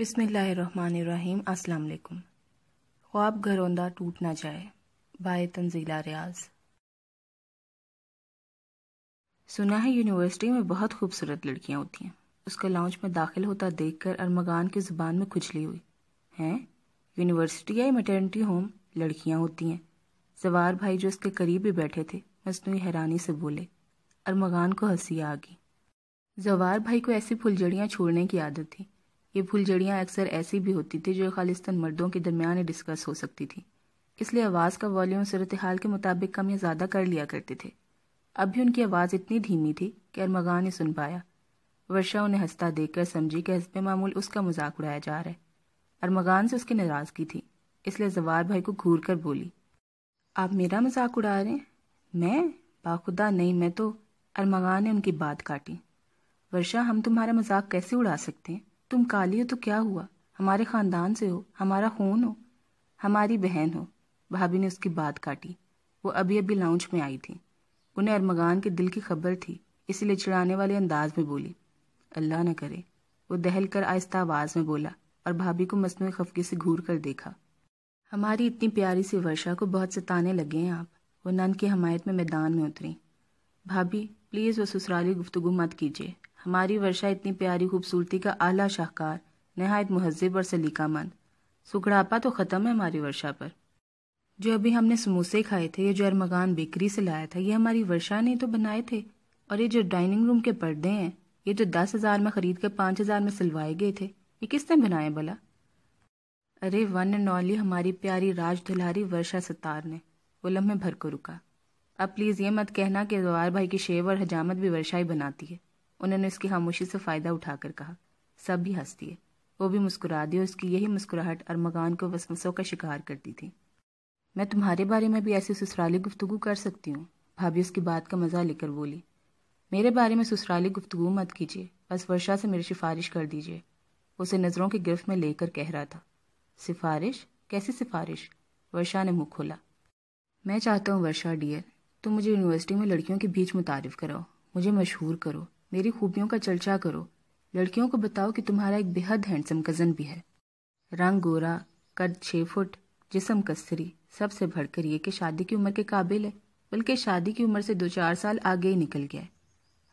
बसमीम अलकुम ख्वाब घरोंदा टूट ना जाए बाय तंजीला रियाज सुना है यूनिवर्सिटी में बहुत खूबसूरत लड़कियां होती हैं उसका लाउंज में दाखिल होता देखकर अरमगान की ज़ुबान में खुजली हुई हैं यूनिवर्सिटी या मेटर्निटी होम लड़कियां होती हैं जवार भाई जो उसके करीब ही बैठे थे मसनू हैरानी से बोले अरमगान को हंसी आ गई जवार भाई को ऐसी फुलझड़ियाँ छोड़ने की आदत थी ये फुलझड़ियाँ अक्सर ऐसी भी होती थी जो खालिस्तान मर्दों के दरमियान डिस्कस हो सकती थी इसलिए आवाज़ का वॉल्यूम सूरत हाल के मुताबिक कम या ज़्यादा कर लिया करते थे अब भी उनकी आवाज़ इतनी धीमी थी कि अरमगा ने सुन पाया वर्षा उन्हें हंसता देखकर समझी कि हसब मामूल उसका मजाक उड़ाया जा रहा है अरमगान से उसकी नाराज़गी थी इसलिए जवार भाई को घूर कर बोली आप मेरा मजाक उड़ा रहे हैं मैं बाखुदा नहीं मैं तो अरमगान ने उनकी बात काटी वर्षा हम तुम्हारा मजाक कैसे उड़ा सकते हैं तुम काली हो तो क्या हुआ हमारे खानदान से हो हमारा खून हो हमारी बहन हो भाभी ने उसकी बात काटी वो अभी अभी लाउंज में आई थी उन्हें अरमगान के दिल की खबर थी इसलिए चिड़ाने वाले अंदाज में बोली अल्लाह न करे वो दहल कर आहिस्ता आवाज में बोला और भाभी को मसनू खफके से घूर कर देखा हमारी इतनी प्यारी सी वर्षा को बहुत सताने लगे हैं आप वो नन की हमायत में मैदान में उतरी भाभी प्लीज़ वह ससुराली गुफ्तगु मत कीजिए हमारी वर्षा इतनी प्यारी खूबसूरती का आला शाहकार नहायत महजब और सलीका मंद सुखड़ापा तो ख़त्म है हमारी वर्षा पर जो अभी हमने समोसे खाए थे ये जो अरमगान बेकरी से लाया था ये हमारी वर्षा ने तो बनाए थे और ये जो डाइनिंग रूम के पर्दे हैं ये जो तो दस हज़ार में ख़रीद कर पाँच हज़ार में सिलवाए गए थे ये किसने बनाए भला अरे वन एंड ऑनली हमारी प्यारी राज दुल्हारी वर्षा सतार ने वो लम्हे भर को रुका अब प्लीज़ ये मत कहना कि जवार भाई की शेव और हजामत भी वर्षा ही बनाती है उन्होंने उसकी खामोशी से फायदा उठाकर कहा सब भी हंस दिए वो भी मुस्कुरा दी और उसकी यही मुस्कुराहट अरमगान को वसवसों का शिकार करती थी मैं तुम्हारे बारे में भी ऐसी ससुराली गुफ्तगु कर सकती हूँ भाभी उसकी बात का मजा लेकर बोली मेरे बारे में ससुराली गुफ्तगु मत कीजिए बस वर्षा से मेरी सिफारिश कर दीजिए उसे नज़रों की गिरफ्त में लेकर कह रहा था सिफारिश कैसी सिफारिश वर्षा ने मुँह खोला मैं चाहता हूँ वर्षा डियर तुम मुझे यूनिवर्सिटी में लड़कियों के बीच मुतारफ़ कराओ मुझे मशहूर करो मेरी खूबियों का चर्चा करो लड़कियों को बताओ कि तुम्हारा एक बेहद हैंडसम कज़न भी है रंग गोरा कद छः फुट जिसम कस्तरी सबसे भड़कर ये कि शादी की उम्र के काबिल है बल्कि शादी की उम्र से दो चार साल आगे ही निकल गया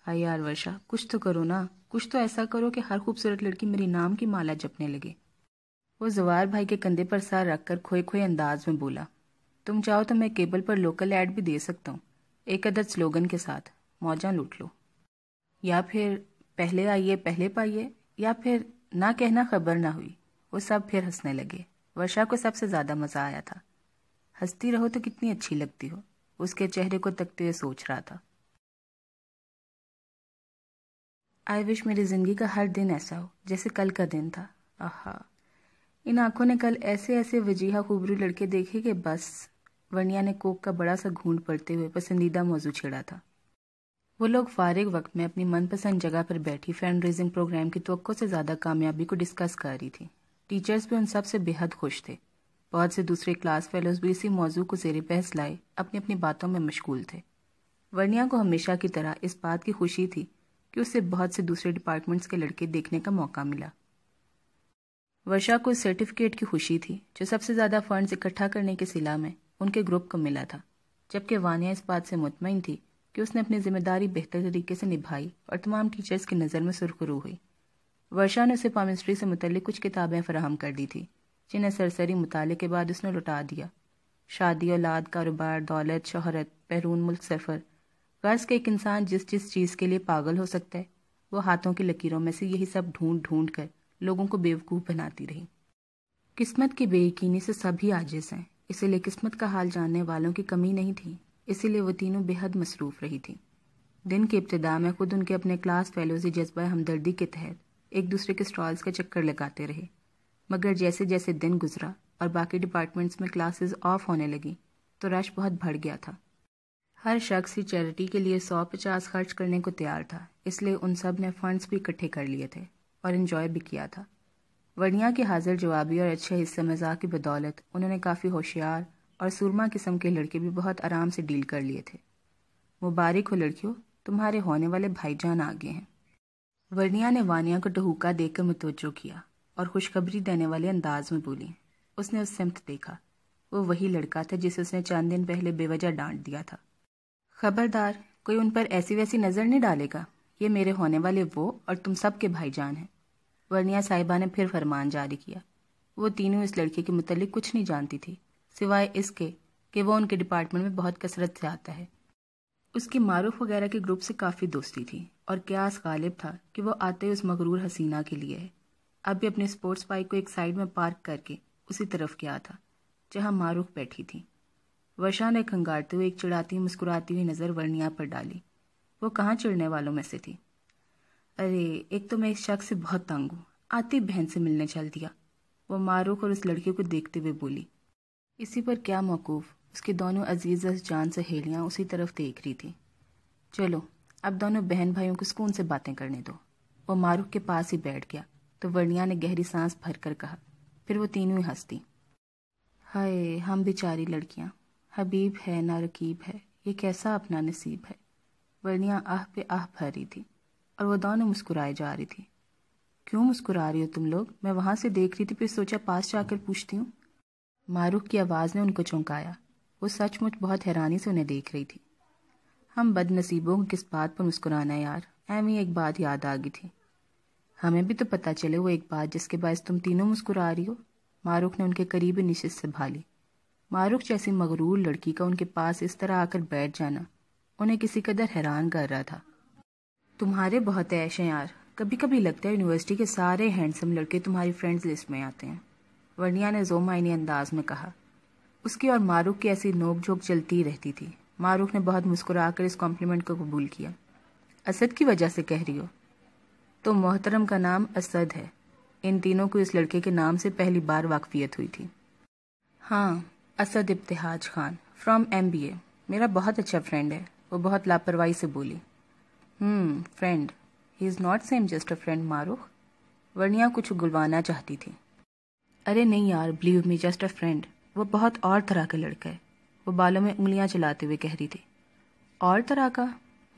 है यार वर्षा कुछ तो करो ना कुछ तो ऐसा करो कि हर खूबसूरत लड़की मेरे नाम की माला जपने लगे वो जवार भाई के कंधे पर सर रखकर खोए खोए अंदाज में बोला तुम चाहो तो मैं केबल पर लोकल ऐड भी दे सकता हूँ एक अदर स्लोगन के साथ मौजा लूट लो या फिर पहले आइए पहले पाइए या फिर ना कहना खबर ना हुई वो सब फिर हंसने लगे वर्षा को सबसे ज़्यादा मज़ा आया था हंसती रहो तो कितनी अच्छी लगती हो उसके चेहरे को तकते हुए सोच रहा था आई विश मेरी ज़िंदगी का हर दिन ऐसा हो जैसे कल का दिन था आहा इन आंखों ने कल ऐसे ऐसे वजीहा खूबरू लड़के देखे कि बस वर्निया ने कोक का बड़ा सा घूंढ पड़ते हुए पसंदीदा मौजू छेड़ा था वो लोग फारिग वक्त में अपनी मनपसंद जगह पर बैठी फंड रेजिंग प्रोग्राम की तो से ज़्यादा कामयाबी को डिस्कस कर रही थी टीचर्स भी उन सब से बेहद खुश थे बहुत से दूसरे क्लास फेलोज भी इसी मौजू को जेर बहस लाए अपनी अपनी बातों में मशगूल थे वर्निया को हमेशा की तरह इस बात की खुशी थी कि उसे बहुत से दूसरे डिपार्टमेंट्स के लड़के देखने का मौका मिला वर्षा को इस सर्टिफिकेट की खुशी थी जो सबसे ज़्यादा फंड्स इकट्ठा करने के सिला में उनके ग्रुप को मिला था जबकि वानिया इस बात से मुतमिन थी कि उसने अपनी जिम्मेदारी बेहतर तरीके से निभाई और तमाम टीचर्स की नज़र में सुरखरू हुई वर्षा ने उसे पामिस्ट्री से मुतल कुछ किताबें फराहम कर दी थी जिन्हें सरसरी मुताले के बाद उसने लुटा दिया शादी औलाद कारोबार दौलत शहरत बैरून मुल्क सफ़र गर्ज के एक इंसान जिस जिस चीज़ के लिए पागल हो सकता है वो हाथों की लकीरों में से यही सब ढूंढ ढूंढ कर लोगों को बेवकूफ़ बनाती रही किस्मत की बेयकनी से सभी आजिज हैं इसीलिए किस्मत का हाल जानने वालों की कमी नहीं थी इसीलिए वो तीनों बेहद मसरूफ रही थी दिन की इब्तदा में खुद उनके अपने क्लास फेलो से जज्बा हमदर्दी के तहत एक दूसरे के स्टॉल्स का चक्कर लगाते रहे मगर जैसे जैसे दिन गुजरा और बाकी डिपार्टमेंट्स में क्लासेस ऑफ होने लगी तो रश बहुत बढ़ गया था हर शख्स ही चैरिटी के लिए सौ पचास खर्च करने को तैयार था इसलिए उन सब ने फंड्स भी इकट्ठे कर लिए थे और इन्जॉय भी किया था वर्णिया के हाजिर जवाबी और अच्छे हिस्से मजाक की बदौलत उन्होंने काफ़ी होशियार और सुरमा किस्म के लड़के भी बहुत आराम से डील कर लिए थे मुबारक हो लड़कियों तुम्हारे होने वाले भाईजान आगे हैं वर्निया ने वानिया को टहूका देकर मुतवजो किया और खुशखबरी देने वाले अंदाज में बोली उसने उस सिमत देखा वो वही लड़का था जिसे उसने चंद दिन पहले बेवजह डांट दिया था खबरदार कोई उन पर ऐसी वैसी नज़र नहीं डालेगा ये मेरे होने वाले वो और तुम सब के भाईजान हैं वर्निया साहिबा ने फिर फरमान जारी किया वो तीनों इस लड़के के मुतलिक कुछ नहीं जानती थी सिवाय इसके कि वो उनके डिपार्टमेंट में बहुत कसरत से आता है उसकी मारूफ वगैरह के ग्रुप से काफ़ी दोस्ती थी और क्यास गालिब था कि वो आते ही उस मगरूर हसीना के लिए है अब भी अपने स्पोर्ट्स बाइक को एक साइड में पार्क करके उसी तरफ गया था जहाँ मारूख बैठी थी वर्षा ने खंगारते हुए एक चिड़ाती मुस्कुराती हुई नज़र वर्निया पर डाली वो कहाँ चिड़ने वालों में से थी अरे एक तो मैं इस शख्स से बहुत तंग हूँ आती बहन से मिलने चल दिया वो मारूख और उस लड़के को देखते हुए बोली इसी पर क्या मौकूफ़ उसके दोनों अजीज़ जान सहेलियाँ उसी तरफ देख रही थी चलो अब दोनों बहन भाइयों को सुकून से बातें करने दो वो मारूख के पास ही बैठ गया तो वर्णिया ने गहरी सांस भर कर कहा फिर वो तीनों ही हंसती हाय हम बेचारी लड़कियाँ हबीब है ना रकीब है ये कैसा अपना नसीब है वर्णिया आह पे आह भर रही थी और वह दोनों मुस्कुराए जा रही थी क्यों मुस्कुरा रही हो तुम लोग मैं वहाँ से देख रही थी फिर सोचा पास जाकर पूछती हूँ मारूख की आवाज़ ने उनको चौंकाया वो सचमुच बहुत हैरानी से उन्हें देख रही थी हम बदनसीबों को किस बात पर मुस्कुराना यार एमी एक बात याद आ गई थी हमें भी तो पता चले वो एक बात जिसके बायस तुम तीनों मुस्कुरा रही हो मारूख ने उनके करीबी निश्चित संभाली मारूख जैसी मगरूर लड़की का उनके पास इस तरह आकर बैठ जाना उन्हें किसी कदर हैरान कर रहा था तुम्हारे बहुत ऐश हैं यार कभी कभी लगता है यूनिवर्सिटी के सारे हैंडसम लड़के तुम्हारी फ्रेंड्स लिस्ट में आते हैं वर्निया ने जोमाइनी अंदाज में कहा उसकी और मारूख की ऐसी नोकझोंक चलती रहती थी मारूख ने बहुत मुस्कुरा कर इस कॉम्प्लीमेंट को कबूल किया असद की वजह से कह रही हो तो मोहतरम का नाम असद है इन तीनों को इस लड़के के नाम से पहली बार वाकफियत हुई थी हाँ Asad Ibtihaj Khan from M B A मेरा बहुत अच्छा फ्रेंड है वो बहुत लापरवाही से बोली friend he is not same just a friend Maarukh Varniya कुछ गुलवाना चाहती थी अरे नहीं यार believe me just a friend वो बहुत और तरह का लड़का है वो बालों में उंगलियां चलाते हुए कह रही थी और तरह का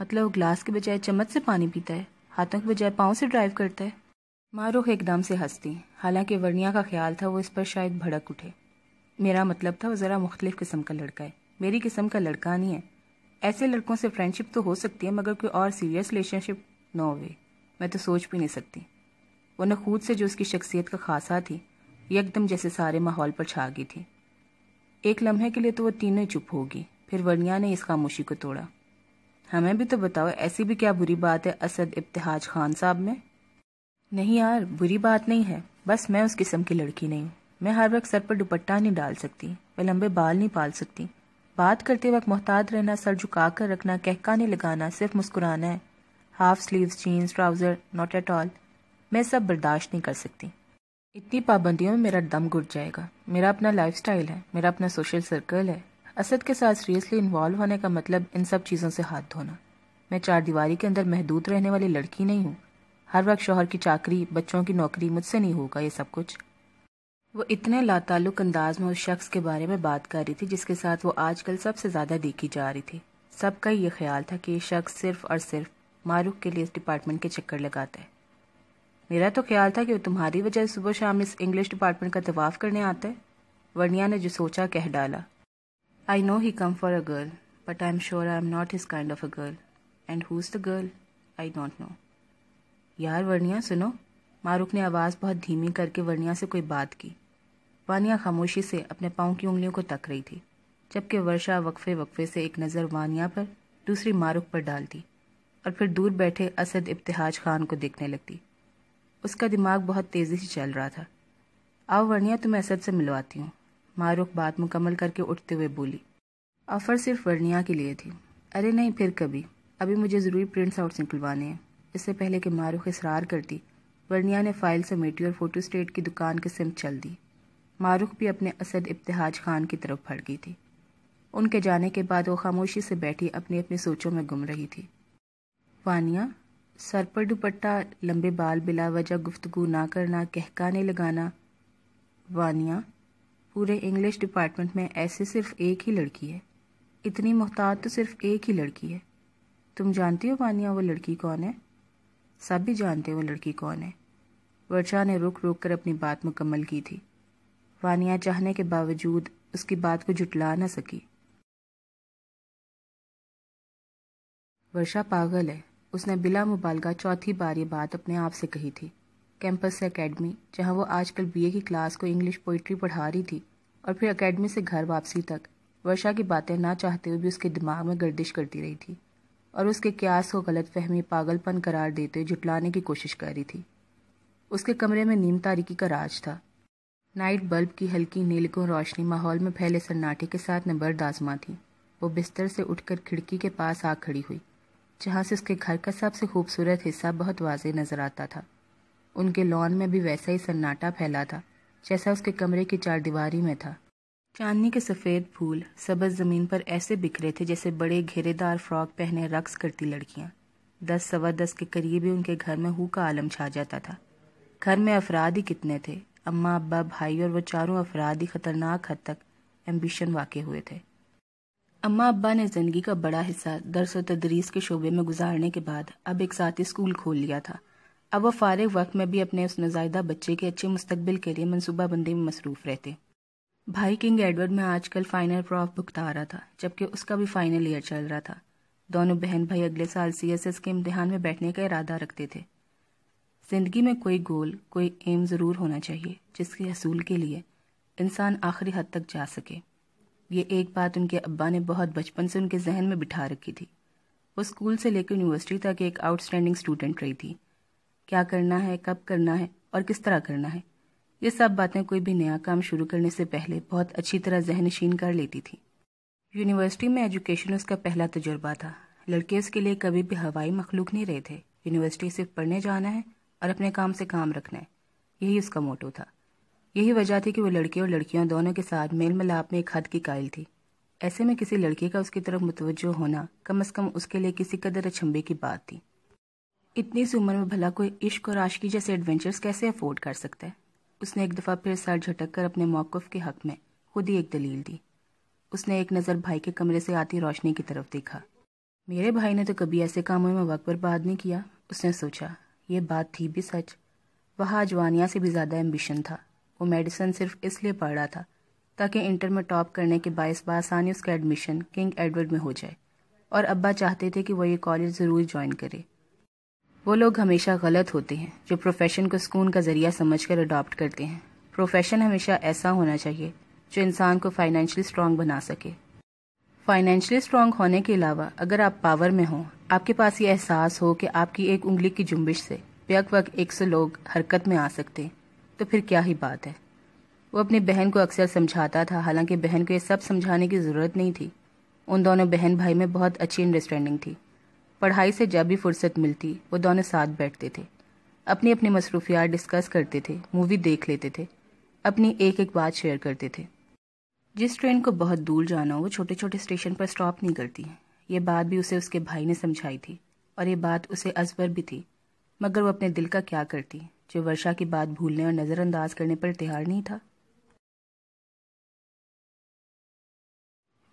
मतलब वो ग्लास के बजाय चम्मच से पानी पीता है हाथों के बजाय पाँव से ड्राइव करता है मारूख एकदम से हंसती हालांकि वर्निया का ख्याल था वो इस पर शायद भड़क उठे मेरा मतलब था वो ज़रा मुख्तलिफ किस्म का लड़का है मेरी किस्म का लड़का नहीं है ऐसे लड़कों से फ्रेंडशिप तो हो सकती है मगर कोई और सीरियस रिलेशनशिप नो वे मैं तो सोच भी नहीं सकती वरना खुद से जो उसकी शख्सियत का खासा थी एकदम जैसे सारे माहौल पर छा गई थी एक लम्हे के लिए तो वो तीनों चुप होगी फिर वर्निया ने इस खामोशी को तोड़ा हमें भी तो बताओ ऐसी भी क्या बुरी बात है असद इब्तहाज खान साहब में नहीं यार बुरी बात नहीं है बस मैं उस किस्म की लड़की नहीं हूँ मैं हर वक्त सर पर दुपट्टा नहीं डाल सकती मैं लंबे बाल नहीं पाल सकती बात करते वक्त मोहताज रहना सर झुका कर रखना कहका नहीं लगाना सिर्फ मुस्कुराना है half sleeves jeans trouser not at all मैं सब बर्दाश्त नहीं कर सकती इतनी पाबंदियों में मेरा दम घुट जाएगा मेरा अपना लाइफ है मेरा अपना सोशल सर्कल है असद के साथ सीरियसली इन्वॉल्व होने का मतलब इन सब चीज़ों से हाथ धोना मैं चार दीवारी के अंदर महदूद रहने वाली लड़की नहीं हूँ हर वक्त शोहर की चाकरी बच्चों की नौकरी मुझसे नहीं होगा ये सब कुछ वो इतने लातालुक अंदाज में उस शख्स के बारे में बात कर रही थी जिसके साथ वो आजकल सबसे ज़्यादा देखी जा रही थी सबका ये ख्याल था कि ये शख्स सिर्फ और सिर्फ मारूख के लिए इस डिपार्टमेंट के चक्कर लगाता है मेरा तो ख्याल था कि वो तुम्हारी वजह सुबह शाम इस इंग्लिश डिपार्टमेंट का तवाफ करने आता है वर्निया ने जो सोचा कह डाला I know he come for a girl but I am sure I am not his kind of a girl and who is the girl I don't know यार वर्निया सुनो मारूक ने आवाज़ बहुत धीमी करके वर्निया से कोई बात की वानिया खामोशी से अपने पाँव की उंगलियों को तक रही थी जबकि वर्षा वक्फे वक्फे से एक नज़र वानिया पर दूसरी मारूक पर डालती और फिर दूर बैठे असद इब्तहाज खान को देखने लगती उसका दिमाग बहुत तेज़ी से चल रहा था आओ वर्निया तुम्हें असद से मिलवाती हूँ मारुख बात मुकम्मल करके उठते हुए बोली ऑफ़र सिर्फ वर्निया के लिए थी अरे नहीं फिर कभी अभी मुझे ज़रूरी प्रिंट्स आउट निकलवाने हैं इससे पहले कि मारुख इसरार करती वर्निया ने फाइल समेटी और फोटो स्टेट की दुकान के सिम चल दी मारुख भी अपने असद इब्तहाज खान की तरफ भड़ गई थी उनके जाने के बाद वो खामोशी से बैठी अपनी अपनी सोचों में गुम रही थी वानिया सर पर दुपट्टा लंबे बाल बिला वजह गुफ्तगु ना करना कहकाने लगाना वानिया पूरे इंग्लिश डिपार्टमेंट में ऐसे सिर्फ एक ही लड़की है इतनी मोहतात तो सिर्फ एक ही लड़की है तुम जानती हो वानिया वो लड़की कौन है सब भी जानते हो वो लड़की कौन है वर्षा ने रुक रुक कर अपनी बात मुकम्मल की थी वानिया चाहने के बावजूद उसकी बात को जुटला ना सकी वर्षा पागल है उसने बिला मुबालगा चौथी बार ये बात अपने आप से कही थी कैंपस से अकेडमी जहां वो आजकल बीए की क्लास को इंग्लिश पोइट्री पढ़ा रही थी और फिर अकेडमी से घर वापसी तक वर्षा की बातें ना चाहते हुए भी उसके दिमाग में गर्दिश करती रही थी और उसके क्यास को गलत फहमी पागलपन करार देते हुए जुटलाने की कोशिश कर रही थी उसके कमरे में नीम तारीकी का राज था नाइट बल्ब की हल्की नीलकों रोशनी माहौल में फैले सन्नाटे के साथ नबर्द आजमा थी वो बिस्तर से उठकर खिड़की के पास आ खड़ी हुई जहाँ से उसके घर का सबसे खूबसूरत हिस्सा बहुत वाजे नजर आता था उनके लॉन में भी वैसा ही सन्नाटा फैला था जैसा उसके कमरे की चार दीवारी में था चांदनी के सफ़ेद फूल सबज ज़मीन पर ऐसे बिखरे थे जैसे बड़े घेरेदार फ्रॉक पहने रक्स करती लड़कियाँ दस सवा दस के करीब ही उनके घर में हु का आलम छा जाता था घर में अफराद ही कितने थे अम्मा अब्बा भाई और वो चारों अफराद ही खतरनाक हद तक एम्बिशन वाक़ हुए थे अम्मा अब्बा ने ज़िंदगी का बड़ा हिस्सा दरस व तदरीस के शोबे में गुजारने के बाद अब एक साथी स्कूल खोल लिया था अब वह फारग वक्त में भी अपने उस नजायदा बच्चे के अच्छे मुस्तबिल के लिए मनसूबाबंदी में मसरूफ़ रहते भाई किंग एडवर्ड में आजकल फाइनल प्रॉफ भुगता रहा था जबकि उसका भी फाइनल ईयर चल रहा था दोनों बहन भाई अगले साल सी एस एस के इम्तहान में बैठने का इरादा रखते थे जिंदगी में कोई गोल कोई एम ज़रूर होना चाहिए जिसके असूल के लिए इंसान आखिरी हद तक जा सके ये एक बात उनके अब्बा ने बहुत बचपन से उनके जहन में बिठा रखी थी वो स्कूल से लेकर यूनिवर्सिटी तक एक आउटस्टैंडिंग स्टूडेंट रही थी क्या करना है कब करना है और किस तरह करना है ये सब बातें कोई भी नया काम शुरू करने से पहले बहुत अच्छी तरह जहनशीन कर लेती थी यूनिवर्सिटी में एजुकेशन उसका पहला तजुर्बा था लड़के उसके लिए कभी भी हवाई मखलूक नहीं रहे थे यूनिवर्सिटी सिर्फ पढ़ने जाना है और अपने काम से काम रखना है यही उसका मोटो था यही वजह थी कि वो लड़के और लड़कियों दोनों के साथ मेल मिलाप में एक हद की कायल थी ऐसे में किसी लड़के का उसकी तरफ मुतवजो होना कम अज कम उसके लिए किसी कदर अचंभे की बात थी इतनी सी उम्र में भला कोई इश्क और आशकी जैसे एडवेंचर्स कैसे अफोर्ड कर सकता है उसने एक दफ़ा फिर सर झटक कर अपने मौकफ के हक में खुद ही एक दलील दी उसने एक नज़र भाई के कमरे से आती रोशनी की तरफ देखा मेरे भाई ने तो कभी ऐसे कामों में वक्त बर्बाद नहीं किया उसने सोचा ये बात थी भी सच वह जवानिया से भी ज़्यादा एम्बिशन था वो मेडिसन सिर्फ इसलिए पढ़ रहा था ताकि इंटर में टॉप करने के बायस बसानी उसका एडमिशन किंग एडवर्ड में हो जाए और अब्बा चाहते थे कि वो ये कॉलेज ज़रूर ज्वाइन करे वो लोग हमेशा गलत होते हैं जो प्रोफेशन को सुकून का ज़रिया समझ कर अडॉप्ट करते हैं प्रोफेशन हमेशा ऐसा होना चाहिए जो इंसान को फाइनेंशियली स्ट्रांग बना सके फाइनेंशियली स्ट्रांग होने के अलावा अगर आप पावर में हों आपके पास ये एहसास हो कि आपकी एक उंगली की जुम्बिश से बेक वक्त एक सौ लोग हरकत में आ सकते हैं तो फिर क्या ही बात है वो अपनी बहन को अक्सर समझाता था हालांकि बहन को ये सब समझाने की ज़रूरत नहीं थी उन दोनों बहन भाई में बहुत अच्छी अंडरस्टैंडिंग थी पढ़ाई से जब भी फुर्सत मिलती वो दोनों साथ बैठते थे अपनी अपनी मसरूफियात डिस्कस करते थे मूवी देख लेते थे अपनी एक एक बात शेयर करते थे जिस ट्रेन को बहुत दूर जाना हो वो छोटे छोटे स्टेशन पर स्टॉप नहीं करती ये बात भी उसे उसके भाई ने समझाई थी और ये बात उसे अजबर भी थी मगर वो अपने दिल का क्या करती जो वर्षा की बात भूलने और नज़रअंदाज करने पर तैयार नहीं था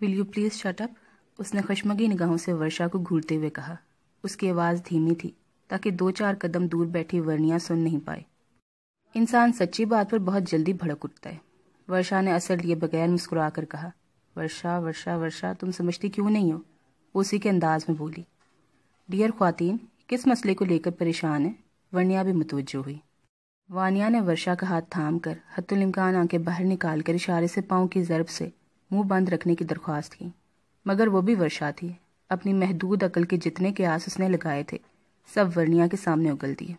विल यू प्लीज़ शटअप उसने खुशमगी निगाहों से वर्षा को घूरते हुए कहा उसकी आवाज़ धीमी थी ताकि दो चार कदम दूर बैठी वर्निया सुन नहीं पाए इंसान सच्ची बात पर बहुत जल्दी भड़क उठता है वर्षा ने असर लिए बगैर मुस्कुरा कर कहा वर्षा वर्षा वर्षा तुम समझती क्यों नहीं हो उसी के अंदाज में बोली डियर खातिन किस मसले को लेकर परेशान है वर्निया भी मतवजो हुई वानिया ने वर्षा का हाथ थाम कर हतुलमकान आंखें बाहर निकाल कर इशारे से पाँव की जरब से मुंह बंद रखने की दरख्वास्त की मगर वो भी वर्षा थी अपनी महदूद अकल के जितने के आस उसने लगाए थे सब वर्निया के सामने उगल दिए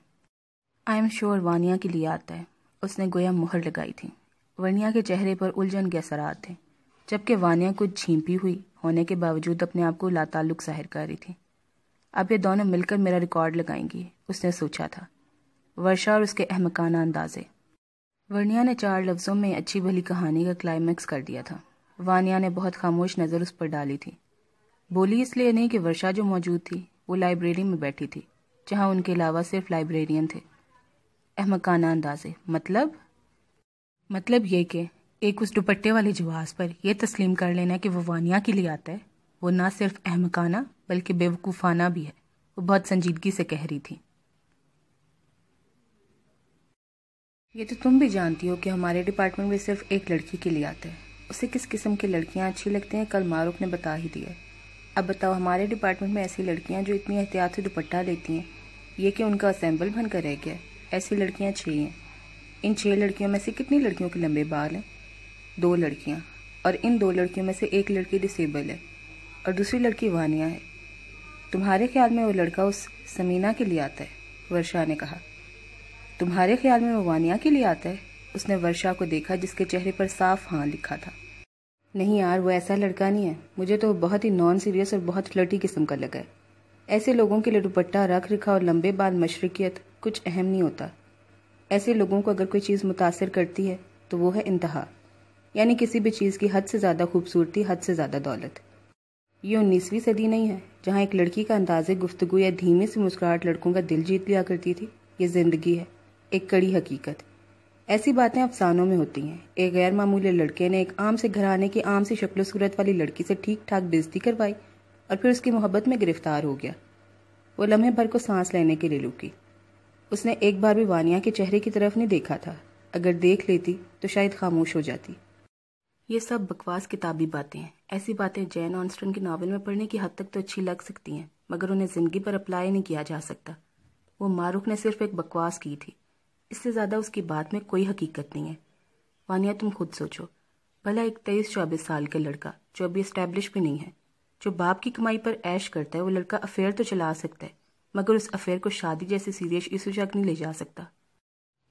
आई एम श्योर वानिया के लिए आता है उसने गोया मुहर लगाई थी वर्निया के चेहरे पर उलझन के असरात थे जबकि वानिया कुछ झीपी हुई होने के बावजूद अपने आप को लाताल्लुक जाहिर कर रही थी अब ये दोनों मिलकर मेरा रिकॉर्ड लगाएंगी उसने सोचा था वर्षा और उसके अहमकाना अंदाजे वर्निया ने चार लफ्ज़ों में अच्छी भली कहानी का क्लाइमैक्स कर दिया था वानिया ने बहुत खामोश नज़र उस पर डाली थी बोली इसलिए नहीं कि वर्षा जो मौजूद थी वो लाइब्रेरी में बैठी थी जहां उनके अलावा सिर्फ लाइब्रेरियन थे अहमकाना अंदाजे मतलब मतलब ये कि एक उस दुपट्टे वाले जवाज पर यह तस्लीम कर लेना कि वो वानिया के लिए आता है वो ना सिर्फ अहमकाना बल्कि बेवकूफ़ाना भी है वो बहुत संजीदगी से कह रही थी ये तो तुम भी जानती हो कि हमारे डिपार्टमेंट में सिर्फ एक लड़की के लिए आते हैं उसे किस किस्म की लड़कियाँ अच्छी लगती हैं कल मारूफ ने बता ही दिया अब बताओ हमारे डिपार्टमेंट में ऐसी लड़कियाँ जो इतनी एहतियात से दुपट्टा लेती हैं ये कि उनका असेंबल बनकर रह गया ऐसी लड़कियाँ छः हैं इन छः लड़कियों में से कितनी लड़कियों के लंबे बाल हैं दो लड़कियाँ और इन दो लड़कियों में से एक लड़की डिसेबल है और दूसरी लड़की वानिया है तुम्हारे ख्याल में वो लड़का उस समीना के लिए आता है वर्षा ने कहा तुम्हारे ख्याल में वो वानिया के लिए आता है उसने वर्षा को देखा जिसके चेहरे पर साफ हाँ लिखा था नहीं यार वो ऐसा लड़का नहीं है मुझे तो बहुत ही नॉन सीरियस और बहुत लटी किस्म का लगा है ऐसे लोगों के लिए दुपट्टा रख रखा और लंबे बाल मशरकियत कुछ अहम नहीं होता ऐसे लोगों को अगर कोई चीज़ मुतासर करती है तो वो है इंतहा यानी किसी भी चीज़ की हद से ज़्यादा खूबसूरती हद से ज़्यादा दौलत ये उन्नीसवीं सदी नहीं है जहाँ एक लड़की का अंदाज़ गुफ्तगु या धीमे से मुस्कुराहट लड़कों का दिल जीत लिया करती थी ये ज़िंदगी है एक कड़ी हकीकत ऐसी बातें अफसानों में होती हैं एक गैर मामूली लड़के ने एक आम से घराने की आम सी शक्ल सूरत वाली लड़की से ठीक ठाक बेजती करवाई और फिर उसकी मोहब्बत में गिरफ्तार हो गया वो लम्हे भर को सांस लेने के लिए रुकी उसने एक बार भी वानिया के चेहरे की तरफ नहीं देखा था अगर देख लेती तो शायद खामोश हो जाती ये सब बकवास किताबी बातें हैं ऐसी बातें जैन ऑनस्टन की नावल में पढ़ने की हद तक तो अच्छी लग सकती हैं मगर उन्हें ज़िंदगी पर अप्लाई नहीं किया जा सकता वो मारूख ने सिर्फ एक बकवास की थी इससे ज़्यादा उसकी बात में कोई हकीकत नहीं है वानिया तुम खुद सोचो भला एक तेईस चौबीस साल का लड़का जो अभी इस्टेब्लिश भी नहीं है जो बाप की कमाई पर ऐश करता है वो लड़का अफेयर तो चला सकता है मगर उस अफेयर को शादी जैसे सीरियस इशू तक नहीं ले जा सकता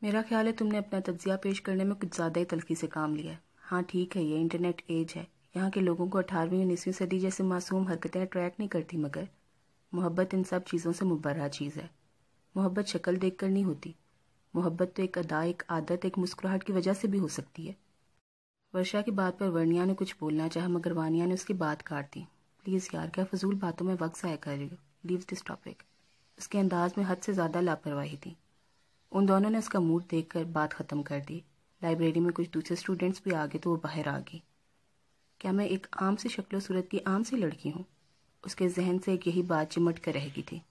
मेरा ख्याल है तुमने अपना तज्जिया पेश करने में कुछ ज़्यादा ही तलखी से काम लिया है हाँ ठीक है ये इंटरनेट एज है यहाँ के लोगों को अठारहवीं उन्नीसवीं सदी जैसे मासूम हरकतें अट्रैक्ट नहीं करती मगर मोहब्बत इन सब चीज़ों से मुबर्रा चीज़ है मोहब्बत शक्ल देख कर नहीं होती मोहब्बत तो एक अदा एक आदत एक मुस्कुराहट की वजह से भी हो सकती है वर्षा की बात पर वर्निया ने कुछ बोलना चाहा मगर वानिया ने उसकी बात काट दी प्लीज़ यार क्या फजूल बातों में वक्त ज़ाय कर रही हो लीव दिस टॉपिक उसके अंदाज में हद से ज़्यादा लापरवाही थी उन दोनों ने उसका मूड देखकर बात ख़त्म कर दी लाइब्रेरी में कुछ दूसरे स्टूडेंट्स भी आ गए तो वो बाहर आ गई क्या मैं एक आम सी शक्ल सूरत की आम सी लड़की हूँ उसके जहन से एक यही बात चिमट कर रह गई थी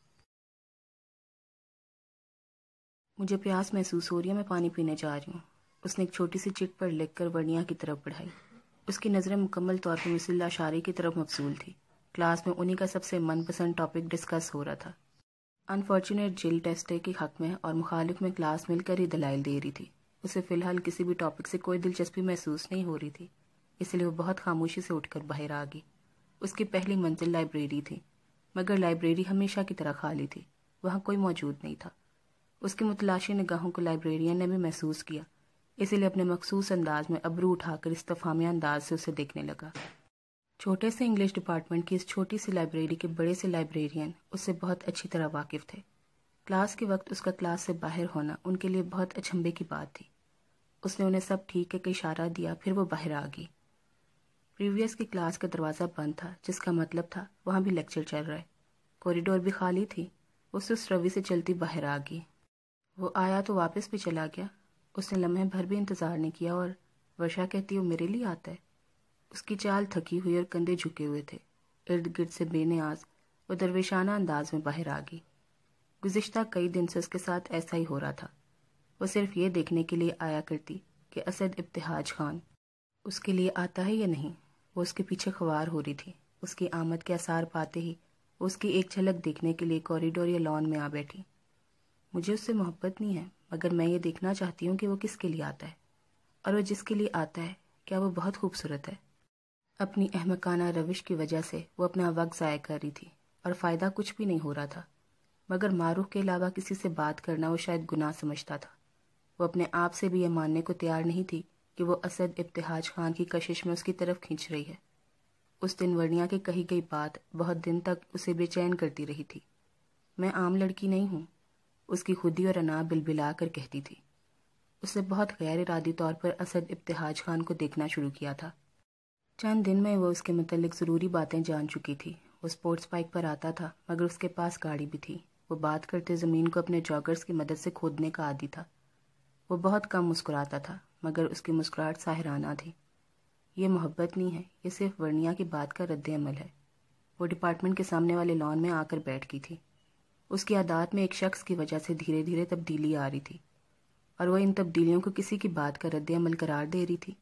मुझे प्यास महसूस हो रही है मैं पानी पीने जा रही हूँ उसने एक छोटी सी चिट पर लिख कर वर्णिया की तरफ बढ़ाई उसकी नज़रें मुकम्मल तौर पर मिसुल्ला शारी की तरफ मबसूल थी क्लास में उन्हीं का सबसे मनपसंद टॉपिक डिस्कस हो रहा था अनफॉर्चुनेट जिल टेस्टे के हक में और मुखालिफ में क्लास मिलकर ही दलाइल दे रही थी उसे फ़िलहाल किसी भी टॉपिक से कोई दिलचस्पी महसूस नहीं हो रही थी इसलिए वो बहुत खामोशी से उठकर बाहर आ गई उसकी पहली मंजिल लाइब्रेरी थी मगर लाइब्रेरी हमेशा की तरह खाली थी वहाँ कोई मौजूद नहीं था उसकी मुतलाशी निगाहों को लाइब्रेरियन ने भी महसूस किया इसीलिए अपने मखसूस अंदाज में अबरू उठाकर इस्तफामिया अंदाज से उसे देखने लगा छोटे से इंग्लिश डिपार्टमेंट की इस छोटी सी लाइब्रेरी के बड़े से लाइब्रेरियन उससे बहुत अच्छी तरह वाकिफ थे क्लास के वक्त उसका क्लास से बाहर होना उनके लिए बहुत अचंभे की बात थी उसने उन्हें सब ठीक है का इशारा दिया फिर वो बाहर आ गई प्रीवियस की क्लास का दरवाज़ा बंद था जिसका मतलब था वहाँ भी लेक्चर चल रहे कॉरिडोर भी खाली थी उससे उस रवि से चलती बाहर आ गई वो आया तो वापस भी चला गया उसने लम्हे भर भी इंतज़ार नहीं किया और वर्षा कहती वो मेरे लिए आता है उसकी चाल थकी हुई और कंधे झुके हुए थे इर्द गिर्द से बेनियाज वो दरवेशाना अंदाज में बाहर आ गई गुज्श्ता कई दिन से उसके साथ ऐसा ही हो रहा था वो सिर्फ ये देखने के लिए आया करती कि असद इब्तहाज खान उसके लिए आता है या नहीं वो उसके पीछे खवार हो रही थी उसकी आमद के आसार पाते ही उसकी एक झलक देखने के लिए कॉरिडोर या लॉन में आ बैठी मुझे उससे मोहब्बत नहीं है मगर मैं ये देखना चाहती हूँ कि वो किसके लिए आता है और वह जिसके लिए आता है क्या वो बहुत खूबसूरत है अपनी अहमकाना रविश की वजह से वो अपना वक्त ज़ाय कर रही थी और फ़ायदा कुछ भी नहीं हो रहा था मगर मारूफ के अलावा किसी से बात करना वो शायद गुनाह समझता था वो अपने आप से भी यह मानने को तैयार नहीं थी कि वो असद इब्तहाज खान की कशिश में उसकी तरफ खींच रही है उस दिन वर्णिया के कही गई बात बहुत दिन तक उसे बेचैन करती रही थी मैं आम लड़की नहीं हूँ उसकी खुदी और अना बिलबिला कर कहती थी उसने बहुत गैर इरादी तौर पर असद इब्तहाज खान को देखना शुरू किया था चंद दिन में वो उसके मतलब ज़रूरी बातें जान चुकी थी वो स्पोर्ट्स बाइक पर आता था मगर उसके पास गाड़ी भी थी वो बात करते ज़मीन को अपने जॉगर्स की मदद से खोदने का आदि था वो बहुत कम मुस्कुराता था मगर उसकी मुस्कुराहट साहराना थी ये मोहब्बत नहीं है ये सिर्फ वर्निया की बात का रद्द अमल है वो डिपार्टमेंट के सामने वाले लॉन में आकर बैठ गई थी उसकी आदात में एक शख्स की वजह से धीरे धीरे तब्दीली आ रही थी और वह इन तब्दीलियों को किसी की बात का रद्द अमल करार दे रही थी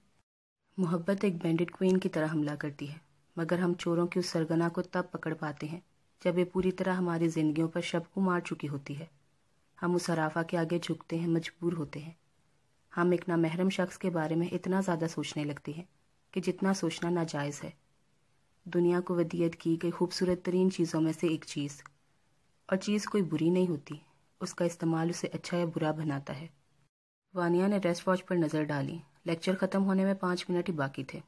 मोहब्बत एक बैंडेड क्वीन की तरह हमला करती है मगर हम चोरों की उस सरगना को तब पकड़ पाते हैं जब ये पूरी तरह हमारी जिंदगियों पर शब को मार चुकी होती है हम उस हराफा के आगे झुकते हैं मजबूर होते हैं हम एक नामहरम शख्स के बारे में इतना ज़्यादा सोचने लगते हैं कि जितना सोचना नाजायज़ है दुनिया को वदियत की गई खूबसूरत तरीन चीज़ों में से एक चीज़ और चीज़ कोई बुरी नहीं होती उसका इस्तेमाल उसे अच्छा या बुरा बनाता है वानिया ने रेस्ट वॉच पर नज़र डाली लेक्चर ख़त्म होने में पाँच मिनट ही बाकी थे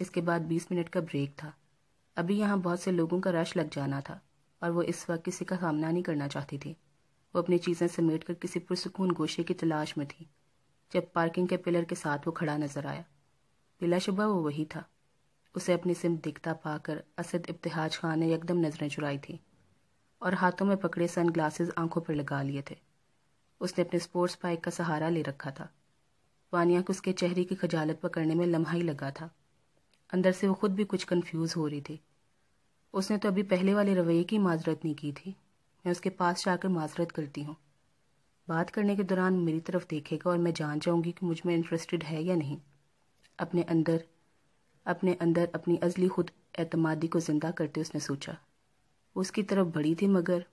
इसके बाद बीस मिनट का ब्रेक था अभी यहाँ बहुत से लोगों का रश लग जाना था और वो इस वक्त किसी का सामना नहीं करना चाहती थी वो अपनी चीज़ें समेट कर किसी पुरसकून गोशे की तलाश में थी जब पार्किंग के पिलर के साथ वो खड़ा नजर आया बिलाशुबा वो वही था उसे अपनी सिम दिखता पाकर असद इब्तहाज खान ने एकदम नजरें चुराई थी और हाथों में पकड़े सन ग्लासेज आंखों पर लगा लिए थे उसने अपने स्पोर्ट्स बाइक का सहारा ले रखा था वानिया को उसके चेहरे की खजालत पकड़ने में लम्हा ही लगा था अंदर से वो खुद भी कुछ कंफ्यूज हो रही थी उसने तो अभी पहले वाले रवैये की माजरत नहीं की थी मैं उसके पास जाकर माजरत करती हूँ बात करने के दौरान मेरी तरफ देखेगा और मैं जान जाऊँगी कि मुझ में इंटरेस्टेड है या नहीं अपने अंदर अपने अंदर अपनी अजली खुद एतमादी को जिंदा करते उसने सोचा उसकी तरफ बड़ी थी मगर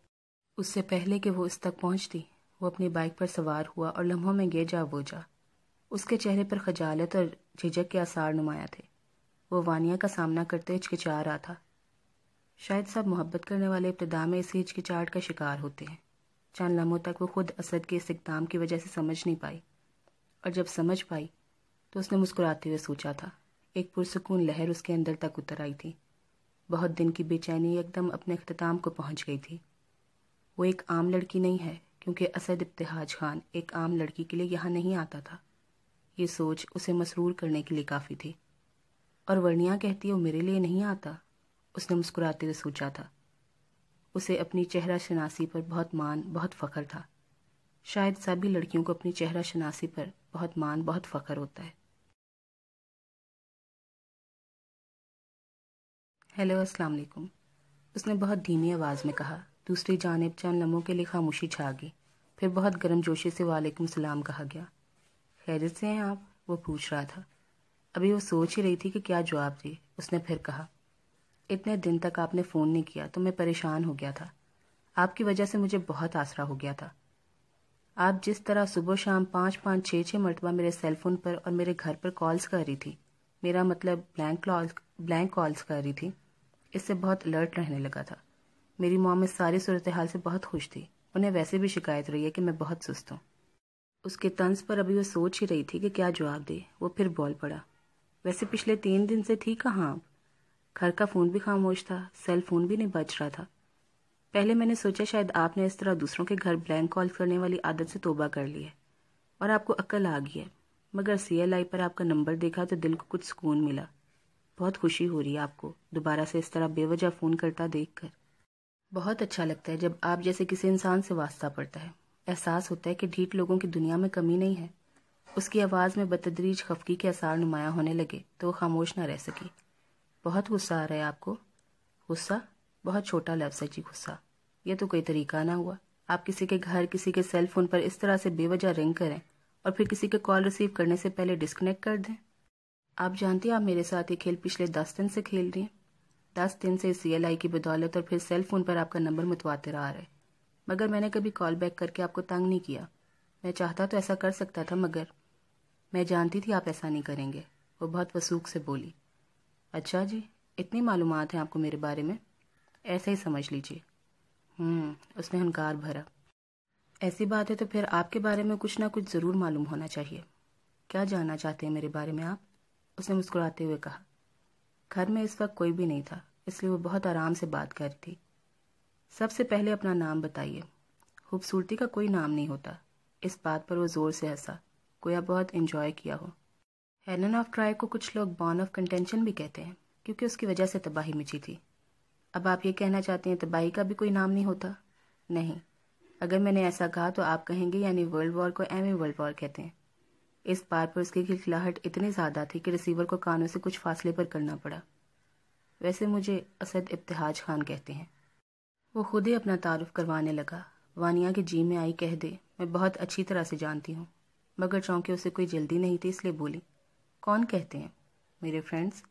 उससे पहले कि वो उस तक पहुंचती वो अपनी बाइक पर सवार हुआ और लम्हों में गिर जा वो जा उसके चेहरे पर खजालत और झिझक के आसार नुमाया थे वो वानिया का सामना करते हिचकिचा रहा था शायद सब मोहब्बत करने वाले इब्तदा में इसी हिचकिचाहट का शिकार होते हैं चंद लम्हों तक वो खुद असद के इस इकदाम की वजह से समझ नहीं पाई और जब समझ पाई तो उसने मुस्कुराते हुए सोचा था एक पुरसकून लहर उसके अंदर तक उतर आई थी बहुत दिन की बेचैनी एकदम अपने अख्ताम को पहुंच गई थी वो एक आम लड़की नहीं है क्योंकि असद इब्तहाज खान एक आम लड़की के लिए यहाँ नहीं आता था ये सोच उसे मसरूर करने के लिए काफ़ी थी और वर्णिया कहती वो मेरे लिए नहीं आता उसने मुस्कुराते हुए सोचा था उसे अपनी चेहरा शनासी पर बहुत मान बहुत फ़ख्र था शायद सभी लड़कियों को अपनी चेहरा शनासी पर बहुत मान बहुत फ़ख्र होता है हेलो अस्सलाम वालेकुम उसने बहुत धीमी आवाज़ में कहा दूसरी जानब चंद लम्हों के लिए खामोशी छा गई फिर बहुत गर्म जोशी से वालेकुम सलाम कहा गया खैरियत से हैं आप वो पूछ रहा था अभी वो सोच ही रही थी कि क्या जवाब दे उसने फिर कहा इतने दिन तक आपने फ़ोन नहीं किया तो मैं परेशान हो गया था आपकी वजह से मुझे बहुत आसरा हो गया था आप जिस तरह सुबह शाम पाँच पाँच छः छः मरतबा मेरे सेल फ़ोन पर और मेरे घर पर कॉल्स कर रही थी मेरा मतलब ब्लैंक ब्लैंक कॉल्स कर रही थी इससे बहुत अलर्ट रहने लगा था मेरी मॉम इस सारी सूरत हाल से बहुत खुश थी उन्हें वैसे भी शिकायत रही है कि मैं बहुत सुस्त हूँ उसके तंज पर अभी वह सोच ही रही थी कि क्या जवाब दे वो फिर बोल पड़ा वैसे पिछले तीन दिन से थी कहाँ आप घर का फ़ोन भी खामोश था सेल फोन भी नहीं बच रहा था पहले मैंने सोचा शायद आपने इस तरह दूसरों के घर ब्लैंक कॉल करने वाली आदत से तोबा कर ली है और आपको अक्ल आ गई है मगर सी पर आपका नंबर देखा तो दिल को कुछ सुकून मिला बहुत खुशी हो रही है आपको दोबारा से इस तरह बेवजह फ़ोन करता देख कर बहुत अच्छा लगता है जब आप जैसे किसी इंसान से वास्ता पड़ता है एहसास होता है कि ढीठ लोगों की दुनिया में कमी नहीं है उसकी आवाज़ में बतदरीज खफकी के आसार नुमाया होने लगे तो वो खामोश ना रह सके बहुत गुस्सा आ रहा है आपको गुस्सा बहुत छोटा लफ्ज़ है जी गुस्सा यह तो कोई तरीका ना हुआ आप किसी के घर किसी के सेल फोन पर इस तरह से बेवजह रिंग करें और फिर किसी के कॉल रिसीव करने से पहले डिस्कनेक्ट कर दें आप जानती हैं आप मेरे साथ ये खेल पिछले दस दिन से खेल रही हैं दस दिन से सीएलआई की बदौलत और फिर सेल फ़ोन पर आपका नंबर मुतवाते आ रहा है मगर मैंने कभी कॉल बैक करके आपको तंग नहीं किया मैं चाहता तो ऐसा कर सकता था मगर मैं जानती थी आप ऐसा नहीं करेंगे वो बहुत वसूख से बोली अच्छा जी इतनी मालूम हैं आपको मेरे बारे में ऐसे ही समझ लीजिए हम्म, उसने हंकार भरा ऐसी बात है तो फिर आपके बारे में कुछ ना कुछ ज़रूर मालूम होना चाहिए क्या जानना चाहते हैं मेरे बारे में आप उसने मुस्कुराते हुए कहा घर में इस वक्त कोई भी नहीं था इसलिए वो बहुत आराम से बात कर रही थी सबसे पहले अपना नाम बताइए खूबसूरती का कोई नाम नहीं होता इस बात पर वो ज़ोर से हंसा कोया बहुत इंजॉय किया हो हेलन ऑफ ट्राई को कुछ लोग बॉर्न ऑफ कंटेंशन भी कहते हैं क्योंकि उसकी वजह से तबाही मिची थी अब आप ये कहना चाहते हैं तबाही का भी कोई नाम नहीं होता नहीं अगर मैंने ऐसा कहा तो आप कहेंगे यानी वर्ल्ड वॉर को एम वर्ल्ड वॉर कहते हैं इस बार पर उसकी खिलखिलाहट इतनी ज़्यादा थी कि रिसीवर को कानों से कुछ फासले पर करना पड़ा वैसे मुझे असद इब्तिहाज खान कहते हैं वो खुद ही अपना तारुफ करवाने लगा वानिया के जी में आई कह दे मैं बहुत अच्छी तरह से जानती हूँ मगर चौंकि उसे कोई जल्दी नहीं थी इसलिए बोली कौन कहते हैं मेरे फ्रेंड्स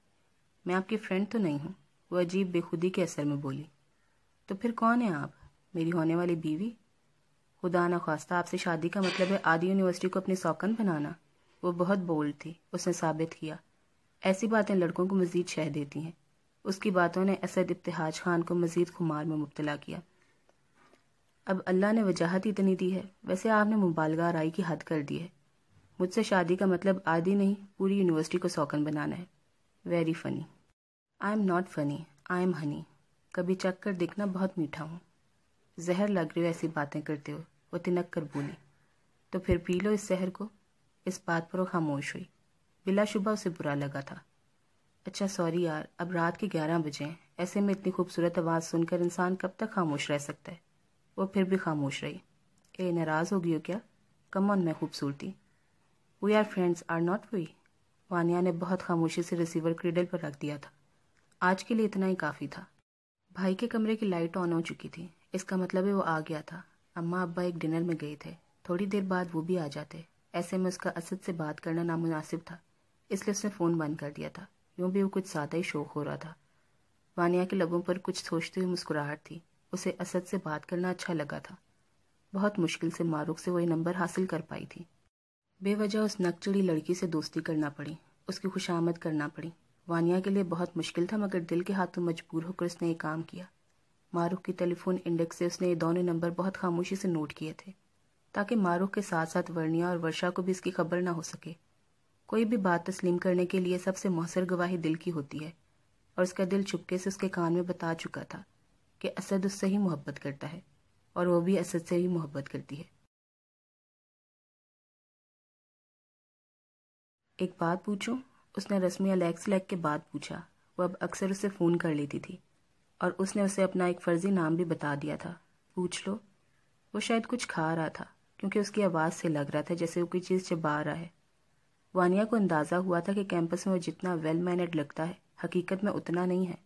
मैं आपकी फ्रेंड तो नहीं हूँ वो अजीब बेखुदी के असर में बोली तो फिर कौन है आप मेरी होने वाली बीवी खुदा न खास्ता आपसे शादी का मतलब है आदि यूनिवर्सिटी को अपनी सौकन बनाना वो बहुत बोल्ड थी उसने साबित किया ऐसी बातें लड़कों को मजीद शह देती हैं उसकी बातों ने असद इब्तहाज खान को मजीद खुमार में मुबतला किया अब अल्लाह ने वजाहत इतनी दी है वैसे आपने मुबालगा राय की हद कर दी है मुझसे शादी का मतलब आदि नहीं पूरी यूनिवर्सिटी को सौकन बनाना है very funny I am not funny I am honey कभी चक कर देखना बहुत मीठा हूँ जहर लग रही हो ऐसी बातें करते हो वो तिनक कर बोली तो फिर पी लो इस जहर को इस बात पर वो खामोश हुई बिलाशुबा उसे बुरा लगा था अच्छा सॉरी यार अब रात के ग्यारह बजे हैं ऐसे में इतनी खूबसूरत आवाज़ सुनकर इंसान कब तक खामोश रह सकता है वो फिर भी खामोश रही ए नाराज़ हो गई हो क्या कम ऑन मैं खूबसूरती we are friends are not we Vaniya ने बहुत खामोशी से रिसीवर क्रिडल पर रख दिया था आज के लिए इतना ही काफ़ी था भाई के कमरे की लाइट ऑन हो चुकी थी इसका मतलब है वो आ गया था अम्मा अब्बा एक डिनर में गए थे थोड़ी देर बाद वो भी आ जाते ऐसे में उसका असद से बात करना नामुनासिब था इसलिए उसने फ़ोन बंद कर दिया था यूं भी वो कुछ ज़्यादा ही शौक हो रहा था वानिया के लबों पर कुछ सोचती हुई मुस्कुराहट थी उसे असद से बात करना अच्छा लगा था बहुत मुश्किल से मारूक से वो ये नंबर हासिल कर पाई थी बेवजह उस नकचड़ी लड़की से दोस्ती करना पड़ी उसकी खुशामद करना पड़ी वानिया के लिए बहुत मुश्किल था मगर दिल के हाथों मजबूर होकर उसने ये काम किया मारूख की टेलीफोन इंडेक्स से उसने ये दोनों नंबर बहुत खामोशी से नोट किए थे ताकि मारूख के साथ साथ वर्णिया और वर्षा को भी इसकी खबर ना हो सके कोई भी बात तस्लीम करने के लिए सबसे मौसर गवाही दिल की होती है और उसका दिल चुपके से उसके कान में बता चुका था कि असद उससे ही मोहब्बत करता है और वो भी असद से ही मोहब्बत करती है एक बात पूछूं उसने रस्मी अलेक्स लैक के बाद पूछा वो अब अक्सर उसे फ़ोन कर लेती थी और उसने उसे अपना एक फर्जी नाम भी बता दिया था पूछ लो वो शायद कुछ खा रहा था क्योंकि उसकी आवाज़ से लग रहा था जैसे वो कोई चीज़ चबा रहा है वानिया को अंदाज़ा हुआ था कि कैंपस में वो जितना वेल मैनर्ड लगता है हकीकत में उतना नहीं है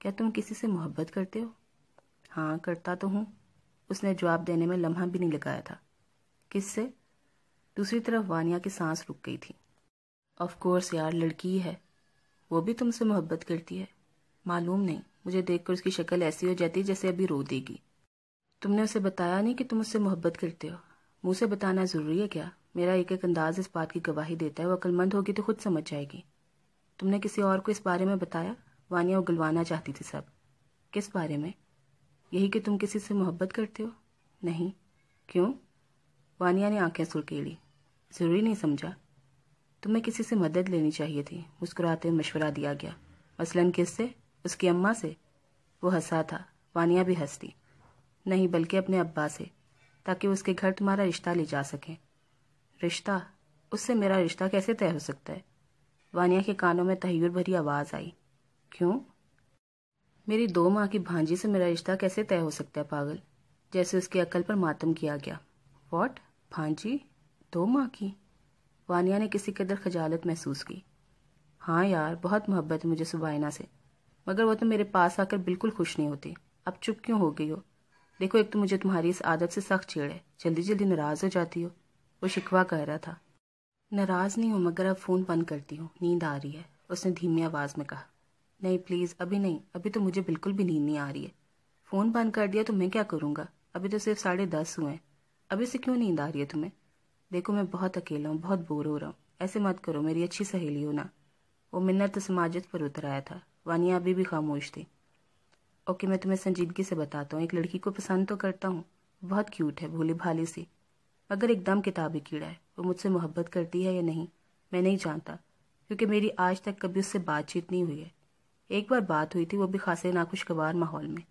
क्या तुम किसी से मोहब्बत करते हो हाँ करता तो हूँ उसने जवाब देने में लम्हा भी नहीं लगाया था किससे दूसरी तरफ वानिया की सांस रुक गई थी ऑफ कोर्स यार लड़की है वो भी तुमसे मोहब्बत करती है मालूम नहीं मुझे देखकर उसकी शक्ल ऐसी हो जाती जैसे अभी रो देगी तुमने उसे बताया नहीं कि तुम उससे मोहब्बत करते हो मुँह से बताना ज़रूरी है क्या मेरा एक एक अंदाज इस बात की गवाही देता है वो अक्लमंद होगी तो खुद समझ जाएगी तुमने किसी और को इस बारे में बताया वानिया उगलवाना चाहती थी सब किस बारे में यही कि तुम किसी से मोहब्बत करते हो नहीं क्यों वानिया ने आंखें सुरकेली ज़रूरी नहीं समझा तुम्हें किसी से मदद लेनी चाहिए थी मुस्कुराते हुए मशवरा दिया गया मसलन किससे उसकी अम्मा से वो हंसा था वानिया भी हंसती नहीं बल्कि अपने अब्बा से ताकि उसके घर तुम्हारा रिश्ता ले जा सकें रिश्ता उससे मेरा रिश्ता कैसे तय हो सकता है वानिया के कानों में तहयर भरी आवाज़ आई क्यों मेरी दो माँ की भांजी से मेरा रिश्ता कैसे तय हो सकता है पागल जैसे उसकी अकल पर मातम किया गया वॉट भांजी दो माँ की वानिया ने किसी कदर खजालत महसूस की हाँ यार बहुत मोहब्बत है मुझे सुबाइना से मगर वो तो मेरे पास आकर बिल्कुल खुश नहीं होती अब चुप क्यों हो गई हो देखो एक तो मुझे तुम्हारी इस आदत से सख्त छेड़ है जल्दी जल्दी नाराज़ हो जाती हो वो शिकवा कह रहा था नाराज़ नहीं हूँ मगर अब फ़ोन बंद करती हूँ नींद आ रही है उसने धीमी आवाज़ में कहा नहीं प्लीज़ अभी नहीं अभी तो मुझे बिल्कुल भी नींद नहीं आ रही है फ़ोन बंद कर दिया तो मैं क्या करूँगा अभी तो सिर्फ साढ़े दस हुए हैं अभी से क्यों नींद आ रही है तुम्हें देखो मैं बहुत अकेला हूँ बहुत बोर हो रहा हूँ ऐसे मत करो मेरी अच्छी सहेली हो ना वो मिन्नत समाजत पर उतर आया था वानिया अभी भी खामोश थी ओके मैं तुम्हें संजीदगी से बताता हूँ एक लड़की को पसंद तो करता हूँ बहुत क्यूट है भोली भाली सी मगर एकदम किताबी कीड़ा है वो मुझसे मोहब्बत करती है या नहीं मैं नहीं जानता क्योंकि मेरी आज तक कभी उससे बातचीत नहीं हुई है एक बार बात हुई थी वो भी खासे नाखुशगवार माहौल में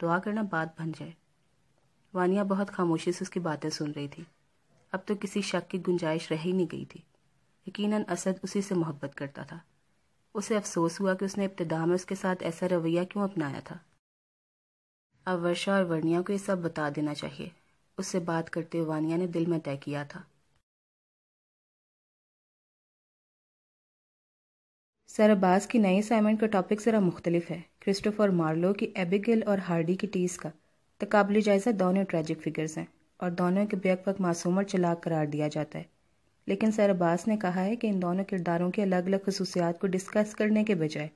दुआ करना बात बन जाए वानिया बहुत खामोशी से उसकी बातें सुन रही थी अब तो किसी शक की गुंजाइश रह ही नहीं गई थी यकीनन असद उसी से मोहब्बत करता था उसे अफसोस हुआ कि उसने इब्तदा में उसके साथ ऐसा रवैया क्यों अपनाया था अब वर्षा और वर्णिया को यह सब बता देना चाहिए उससे बात करते हुए वानिया ने दिल में तय किया था सर अब्बास की नई असाइनमेंट का टॉपिक ज़रा मुख्तलिफ है क्रिस्टोफर मार्लो की एबिगिल और हार्डी की टीस का तकबली जायजा दोनों ट्रेजिक फिगर्स हैं और दोनों के बेक वक्त मासूम और चलाक करार दिया जाता है लेकिन सर अब्बास ने कहा है कि इन दोनों किरदारों की अलग अलग खसूसियात को डिस्कस करने के बजाय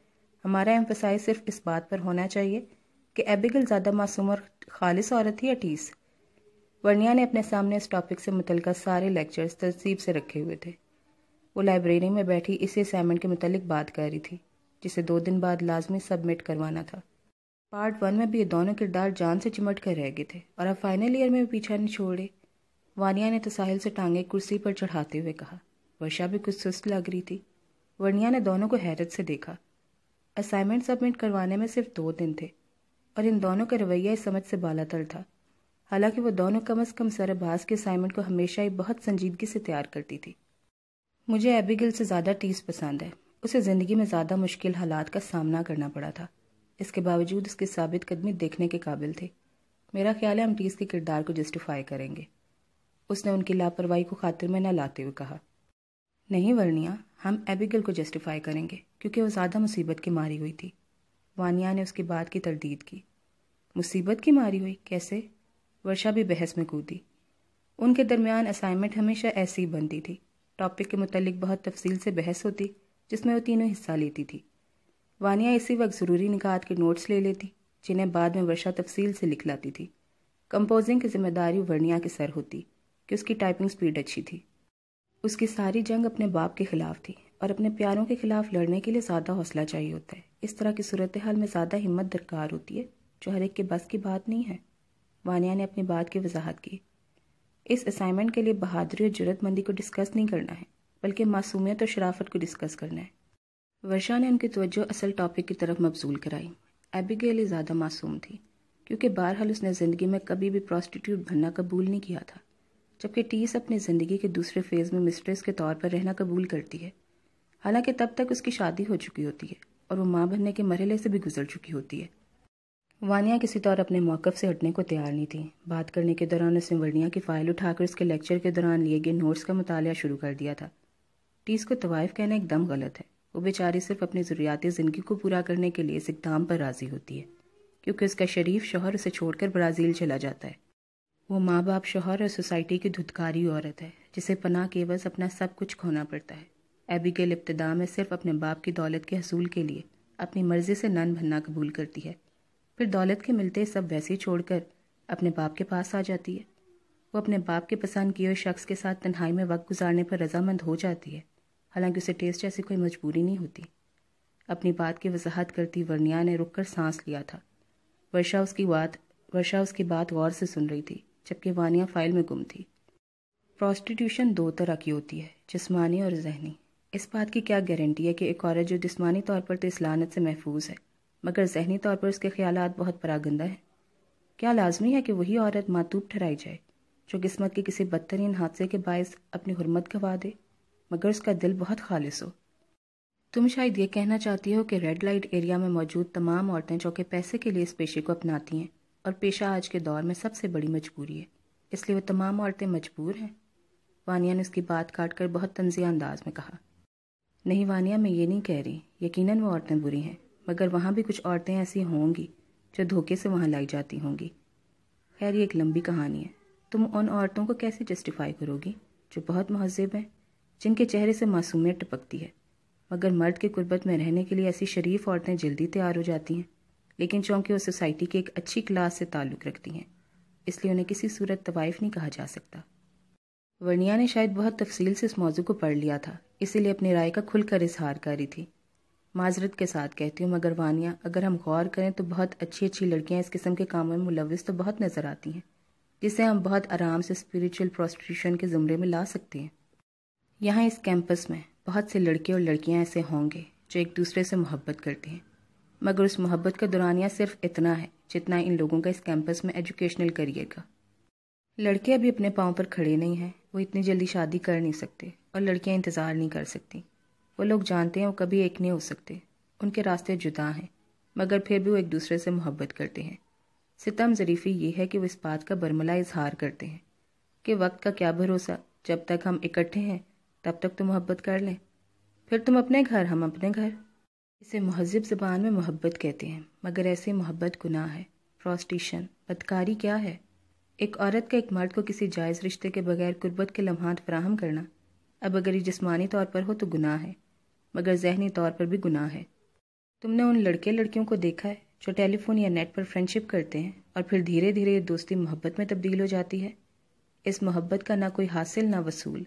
हमारा एम्फसाइज सिर्फ इस बात पर होना चाहिए कि एबिगल ज़्यादा मासूम और खालिस औरत थी या टीस वर्निया ने अपने सामने इस टॉपिक से मुतलक सारे लेक्चर्स तरसीब से रखे हुए थे वो लाइब्रेरी में बैठी इसी असाइनमेंट के मतलब बात कर रही थी जिसे दो दिन बाद लाजमी सबमिट करवाना था पार्ट वन में भी ये दोनों किरदार जान से चिमट कर रह गए थे और अब फाइनल ईयर में पीछा नहीं छोड़े वानिया ने साहिल से टांगे कुर्सी पर चढ़ाते हुए कहा वर्षा भी कुछ सुस्त लग रही थी वर्निया ने दोनों को हैरत से देखा असाइनमेंट सबमिट करवाने में सिर्फ दो दिन थे और इन दोनों का रवैया इस समझ से बालातल था हालांकि वो दोनों कम अज़ कम सरबाज के असाइनमेंट को हमेशा ही बहुत संजीदगी से तैयार करती थी मुझे एबिगिल से ज़्यादा टीस पसंद है उसे ज़िंदगी में ज़्यादा मुश्किल हालात का सामना करना पड़ा था इसके बावजूद उसके साबित कदमी देखने के काबिल थे मेरा ख्याल है हम टीस के किरदार को जस्टिफाई करेंगे उसने उनकी लापरवाही को खातिर में न लाते हुए कहा नहीं वर्णिया हम एबिगल को जस्टिफाई करेंगे क्योंकि वह ज़्यादा मुसीबत की मारी हुई थी वानिया ने उसकी बात की तरदीद की मुसीबत की मारी हुई कैसे वर्षा भी बहस में कूदी उनके दरमियान असाइनमेंट हमेशा ऐसी ही बनती थी टॉपिक के मुतलिक बहुत तफसील से बहस होती जिसमें वो तीनों हिस्सा लेती थी वानिया इसी वक्त ज़रूरी निकात के नोट्स ले लेती जिन्हें बाद में वर्षा तफसील से लिख लाती थी कंपोजिंग की जिम्मेदारी वर्णिया के सर होती कि उसकी टाइपिंग स्पीड अच्छी थी उसकी सारी जंग अपने बाप के खिलाफ थी और अपने प्यारों के खिलाफ लड़ने के लिए ज़्यादा हौसला चाहिए होता है इस तरह की सूरत हाल में ज़्यादा हिम्मत दरकार होती है जो हर एक के बस की बात नहीं है वानिया ने अपनी बात की वजाहत की इस असाइनमेंट के लिए बहादुरी और जरूरतमंदी को डिस्कस नहीं करना है बल्कि मासूमियत और शराफत को डिस्कस करना है वर्षा ने उनकी तवज्जो असल टॉपिक की तरफ मबजूल कराई एबिगेल ज़्यादा मासूम थी क्योंकि बहरहाल उसने ज़िंदगी में कभी भी प्रॉस्टिट्यूट बनना कबूल नहीं किया था जबकि टीस अपनी ज़िंदगी के दूसरे फेज़ में मिस्ट्रेस के तौर पर रहना कबूल करती है हालांकि तब तक उसकी शादी हो चुकी होती है और वो माँ बनने के मरहले से भी गुजर चुकी होती है वानिया किसी तौर अपने मौकफ से हटने को तैयार नहीं थी बात करने के दौरान उसने वर्णिया की फ़ाइल उठाकर उसके लेक्चर के दौरान लिए गए नोट्स का मताल शुरू कर दिया था टीस को तवाइफ कहना एकदम गलत है वो बेचारी सिर्फ अपनी ज़रूरियात ज़िंदगी को पूरा करने के लिए इस इकदाम पर राज़ी होती है क्योंकि उसका शरीफ शोहर उसे छोड़कर ब्राज़ील चला जाता है वो माँ बाप शोहर और सोसाइटी की धुतकारी औरत है जिसे पनाह के बस अपना सब कुछ खोना पड़ता है एबिगेल इब्तदा में सिर्फ अपने बाप की दौलत के हसूल के लिए अपनी मर्जी से नन भन्ना कबूल करती है फिर दौलत के मिलते सब वैसे ही छोड़कर अपने बाप के पास आ जाती है वो अपने बाप के पसंद किए हुए शख्स के साथ तन्हाई में वक्त गुजारने पर रजामंद हो जाती है हालांकि उसे टेस्ट जैसी कोई मजबूरी नहीं होती अपनी बात की वजाहत करती वर्निया ने रुककर सांस लिया था वर्षा उसकी बात वर्षा उसकी बात गौर से सुन रही थी जबकि वानिया फाइल में गुम थी प्रॉस्टिट्यूशन दो तरह की होती है जिसमानी और जहनी इस बात की क्या गारंटी है कि एक औरत जो जिसमानी तौर पर तो इस लानत से महफूज है मगर जहनी तौर पर उसके ख्याल बहुत परागंदा है क्या लाजमी है कि वही औरत मातूब ठहराई जाए जो किस्मत के किसी बदतरीन हादसे के बायस अपनी हरमत गंवा दे मगर उसका दिल बहुत खालिश हो तुम शायद ये कहना चाहती हो कि रेड लाइट एरिया में मौजूद तमाम औरतें जो कि पैसे के लिए इस पेशे को अपनाती हैं और पेशा आज के दौर में सबसे बड़ी मजबूरी है इसलिए वो तमाम औरतें मजबूर हैं वानिया ने उसकी बात काट कर बहुत तंजिया अंदाज में कहा नहीं वानिया मैं ये नहीं कह रही यकीनन वो औरतें बुरी हैं मगर वहाँ भी कुछ औरतें ऐसी होंगी जो धोखे से वहाँ लाई जाती होंगी खैर ये एक लंबी कहानी है तुम उन औरतों को कैसे जस्टिफाई करोगी जो बहुत महजब हैं जिनके चेहरे से मासूमियत टपकती है मगर मर्द के कुर्बत में रहने के लिए ऐसी शरीफ औरतें जल्दी तैयार हो जाती हैं लेकिन चूंकि वो सोसाइटी के एक अच्छी क्लास से ताल्लुक़ रखती हैं इसलिए उन्हें किसी सूरत तवाइफ नहीं कहा जा सकता वर्निया ने शायद बहुत तफसील से इस मौजू को पढ़ लिया था इसीलिए अपनी राय का खुलकर इजहार कर रही थी माजरत के साथ कहती हूँ मगर वानिया अगर हम गौर करें तो बहुत अच्छी अच्छी लड़कियाँ इस किस्म के कामों में मुलविस तो बहुत नज़र आती हैं जिसे हम बहुत आराम से स्पिरिचुअल प्रोस्टिट्यूशन के ज़ुमरे में ला सकते हैं यहाँ इस कैंपस में बहुत से लड़के और लड़कियाँ ऐसे होंगे जो एक दूसरे से मोहब्बत करते हैं मगर उस मोहब्बत का दुरानिया सिर्फ इतना है जितना इन लोगों का इस कैंपस में एजुकेशनल करियर का लड़के अभी अपने पाँव पर खड़े नहीं हैं वो इतनी जल्दी शादी कर नहीं सकते और लड़कियाँ इंतज़ार नहीं कर सकती वो लोग जानते हैं वो कभी एक नहीं हो सकते उनके रास्ते जुदा हैं मगर फिर भी वो एक दूसरे से मोहब्बत करते हैं सितम ज़रीफ़ी ये है कि वो इस बात का बरमला इजहार करते हैं कि वक्त का क्या भरोसा जब तक हम इकट्ठे हैं तब तक तो मोहब्बत कर लें फिर तुम अपने घर हम अपने घर इसे महजब ज़बान में मोहब्बत कहते हैं मगर ऐसे मोहब्बत गुनाह है प्रोस्टिशन बदकारी क्या है एक औरत का एक मर्द को किसी जायज़ रिश्ते के बगैर गुर्बत के लम्हात फ्राहम करना अब अगर ये जिसमानी तौर पर हो तो गुनाह है मगर जहनी तौर पर भी गुनाह है तुमने उन लड़के लड़कियों को देखा है जो टेलीफोन या नेट पर फ्रेंडशिप करते हैं और फिर धीरे धीरे ये दोस्ती मोहब्बत में तब्दील हो जाती है इस मोहब्बत का ना कोई हासिल ना वसूल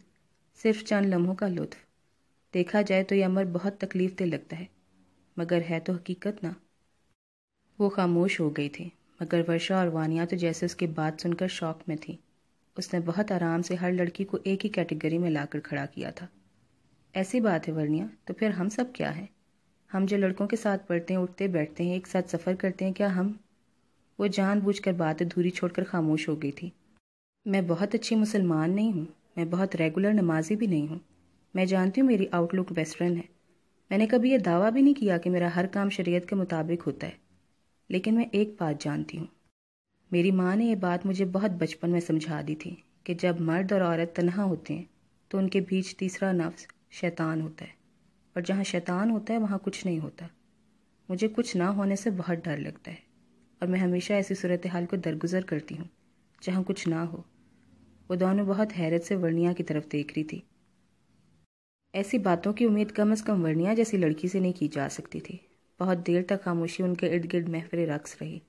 सिर्फ चंद लम्हों का लुत्फ देखा जाए तो यह अमर बहुत तकलीफ दे लगता है मगर है तो हकीकत ना वो खामोश हो गई थी मगर वर्षा और वानिया तो जैसे उसकी बात सुनकर शौक में थी उसने बहुत आराम से हर लड़की को एक ही कैटेगरी में लाकर खड़ा किया था ऐसी बात है वर्निया तो फिर हम सब क्या हैं हम जो लड़कों के साथ पढ़ते हैं उठते बैठते हैं एक साथ सफ़र करते हैं क्या हम वो जानबूझकर बात अधूरी छोड़कर खामोश हो गई थी मैं बहुत अच्छी मुसलमान नहीं हूँ मैं बहुत रेगुलर नमाजी भी नहीं हूँ मैं जानती हूँ मेरी आउटलुक वेस्टर्न है मैंने कभी यह दावा भी नहीं किया कि मेरा हर काम शरीयत के मुताबिक होता है लेकिन मैं एक बात जानती हूँ मेरी माँ ने यह बात मुझे बहुत बचपन में समझा दी थी कि जब मर्द और औरत तनहा होते हैं तो उनके बीच तीसरा नफ्स शैतान होता है और जहाँ शैतान होता है वहाँ कुछ नहीं होता मुझे कुछ ना होने से बहुत डर लगता है और मैं हमेशा ऐसी सूरत हाल को दरगुजर करती हूँ जहाँ कुछ ना हो वो दोनों बहुत हैरत से वर्णिया की तरफ देख रही थी ऐसी बातों की उम्मीद कम अज कम वर्णिया जैसी लड़की से नहीं की जा सकती थी बहुत देर तक खामोशी उनके इर्द गिर्द महफरे रक्स रही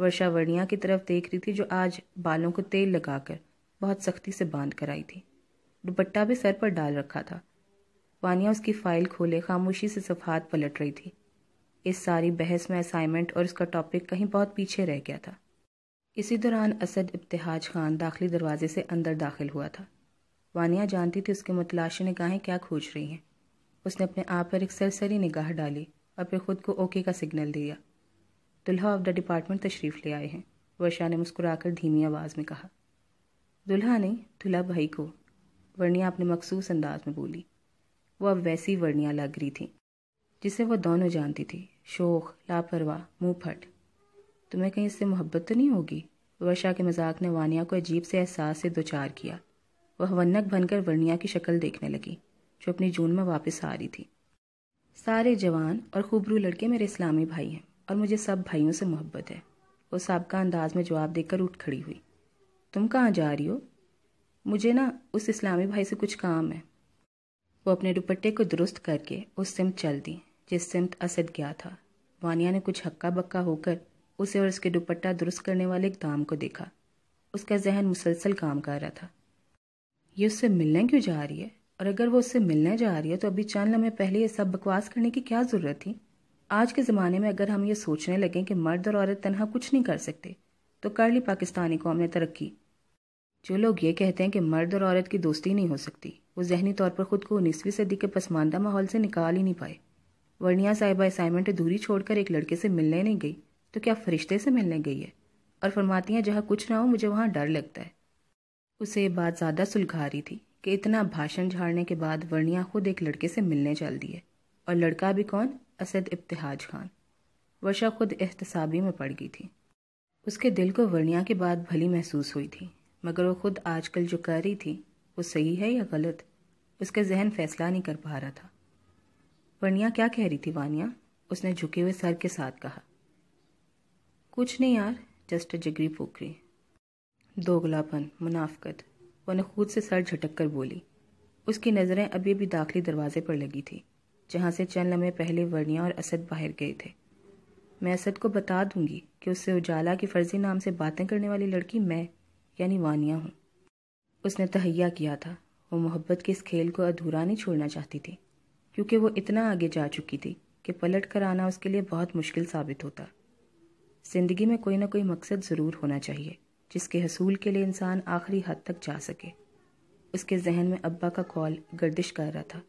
वर्षा वर्णिया की तरफ देख रही थी जो आज बालों को तेल लगाकर बहुत सख्ती से बांध कर आई थी दुपट्टा भी सर पर डाल रखा था वानिया उसकी फाइल खोले खामोशी से सफात पलट रही थी इस सारी बहस में असाइनमेंट और इसका टॉपिक कहीं बहुत पीछे रह गया था इसी दौरान असद इब्तहाज खान दाखिली दरवाजे से अंदर दाखिल हुआ था वानिया जानती थी उसकी मुतलाशी निगाहें क्या खोज रही हैं उसने अपने आप पर एक सरसरी निगाह डाली और फिर खुद को ओके का सिग्नल दिया दुल्हा ऑफ द डिपार्टमेंट तशरीफ़ ले आए हैं वर्षा ने मुस्कुराकर धीमी आवाज़ में कहा दुल्हा ने दुल्हा भाई को वर्णिया अपने मखसूस अंदाज में बोली वो अब वैसी वर्णिया लग रही थी जिसे वो दोनों जानती थी शोख लापरवाह मुँह फट तुम्हें कहीं इससे मोहब्बत तो नहीं होगी वर्षा के मजाक ने वानिया को अजीब से एहसास से दुचार किया वह वन्नक बनकर वर्णिया की शक्ल देखने लगी जो अपनी जून में वापस आ रही थी सारे जवान और खूबरू लड़के मेरे इस्लामी भाई हैं और मुझे सब भाइयों से मोहब्बत है वो सबका अंदाज में जवाब देकर उठ खड़ी हुई तुम कहाँ जा रही हो मुझे ना उस इस्लामी भाई से कुछ काम है वो अपने दुपट्टे को दुरुस्त करके उस सिमत चल दी जिस सिमत असद गया था वानिया ने कुछ हक्का बक्का होकर उसे और उसके दुपट्टा दुरुस्त करने वाले एक दाम को देखा उसका जहन मुसलसल काम कर रहा था ये उससे मिलने क्यों जा रही है और अगर वो उससे मिलने जा रही है तो अभी चंद लम्हे पहले ये सब बकवास करने की क्या ज़रूरत थी आज के ज़माने में अगर हम ये सोचने लगें कि मर्द और औरत तनहा कुछ नहीं कर सकते तो कर ली पाकिस्तानी कौम ने तरक्की जो लोग ये कहते हैं कि मर्द और औरत की दोस्ती नहीं हो सकती वो जहनी तौर पर ख़ुद को उन्नीसवीं सदी के पसमानदा माहौल से निकाल ही नहीं पाए वर्निया साहिबा असाइनमेंट अधूरी छोड़कर एक लड़के से मिलने नहीं गई तो क्या फरिश्ते से मिलने गई है और फरमाती हैं जहाँ कुछ ना हो मुझे वहाँ डर लगता है उसे ये बात ज़्यादा सुलझा रही थी कि इतना भाषण झाड़ने के बाद वर्णिया खुद एक लड़के से मिलने चल दी है और लड़का भी कौन असद इब्तहाज खान वर्षा खुद एहतसाबी में पड़ गई थी उसके दिल को वर्णिया की बात भली महसूस हुई थी मगर वो खुद आजकल जो कर रही थी वो सही है या गलत उसका जहन फैसला नहीं कर पा रहा था वर्णिया क्या कह रही थी वानिया उसने झुके हुए सर के साथ कहा कुछ नहीं यार जस्ट जगरी जिगरी पोखरी दोगलापन मुनाफ्त वह खुद से सर झटक कर बोली उसकी नज़रें अभी भी दाखिली दरवाजे पर लगी थी जहाँ से चंद लम्हे पहले वर्निया और असद बाहर गए थे मैं असद को बता दूंगी कि उससे उजाला के फर्जी नाम से बातें करने वाली लड़की मैं यानी वानिया हूँ उसने तहैया किया था वो मोहब्बत के इस खेल को अधूरा नहीं छोड़ना चाहती थी क्योंकि वो इतना आगे जा चुकी थी कि पलट कर आना उसके लिए बहुत मुश्किल साबित होता जिंदगी में कोई ना कोई मकसद ज़रूर होना चाहिए जिसके हसूल के लिए इंसान आखिरी हद तक जा सके उसके जहन में अब्बा का कॉल गर्दिश कर रहा था